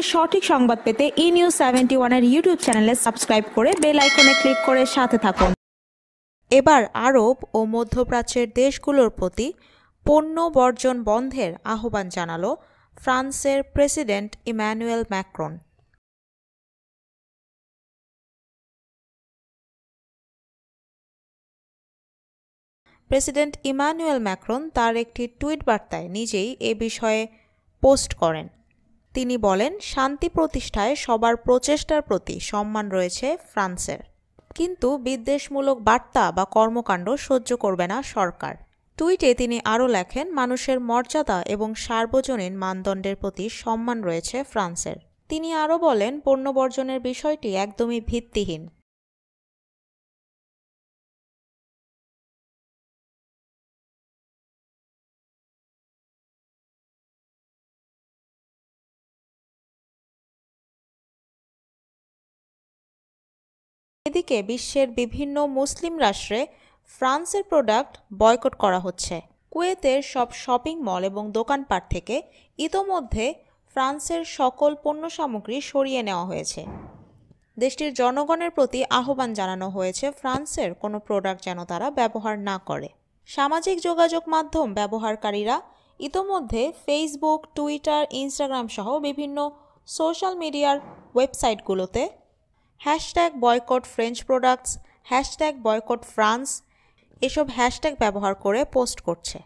সর্বশেষ সঠিক সংবাদ পেতে ই নিউজ সেভেন্টি ওয়ানের ইউটিউব চ্যানেলে সাবস্ক্রাইব করে বেল আইকনে ক্লিক করে সাথে থাকুন এবার আরব ও মধ্যপ্রাচ্যের দেশগুলোর প্রতি পণ্য বর্জন বন্ধের আহ্বান জানাল ফ্রান্সের president Emmanuel Macron president Emmanuel Macron তার একটি টুইট বার্তায় নিজেই এ বিষয়ে পোস্ট করেন তিনি বলেন শান্তি প্রতিষ্ঠায় সবার প্রচেষ্টার প্রতি সম্মান রয়েছে ফ্রান্সের কিন্তু বিদ্বেষমূলক বার্তা বা কর্মকাণ্ড সহ্য করবে না সরকার টুইটে তিনি আরও লেখেন মানুষের মর্যাদা এবং সার্বজনীন মানদণ্ডের প্রতি সম্মান রয়েছে ফ্রান্সের তিনি আরও বলেন পণ্য বর্জনের বিষয়টি একদমই ভিত্তিহীন এদিকে বিশ্বের বিভিন্ন মুসলিম রাষ্ট্রে ফ্রান্সের প্রোডাক্ট বয়কট করা হচ্ছে কুয়েতের সব শপিং মল এবং দোকানপাট থেকে ইতোমধ্যে ফ্রান্সের সকল পণ্য সামগ্রী সরিয়ে নেওয়া হয়েছে দেশটির জনগণের প্রতি আহ্বান জানানো হয়েছে ফ্রান্সের কোনো প্রোডাক্ট যেন তারা ব্যবহার না করে সামাজিক যোগাযোগ মাধ্যম ব্যবহারকারীরা ইতোমধ্যে ফেসবুক টুইটার ইনস্টাগ্রাম সহ বিভিন্ন সোশ্যাল মিডিয়ার ওয়েবসাইটগুলোতে hashtag boycott French products hashtag boycott France এসব হ্যাশট্যাগ ব্যবহার করে পোস্ট করছে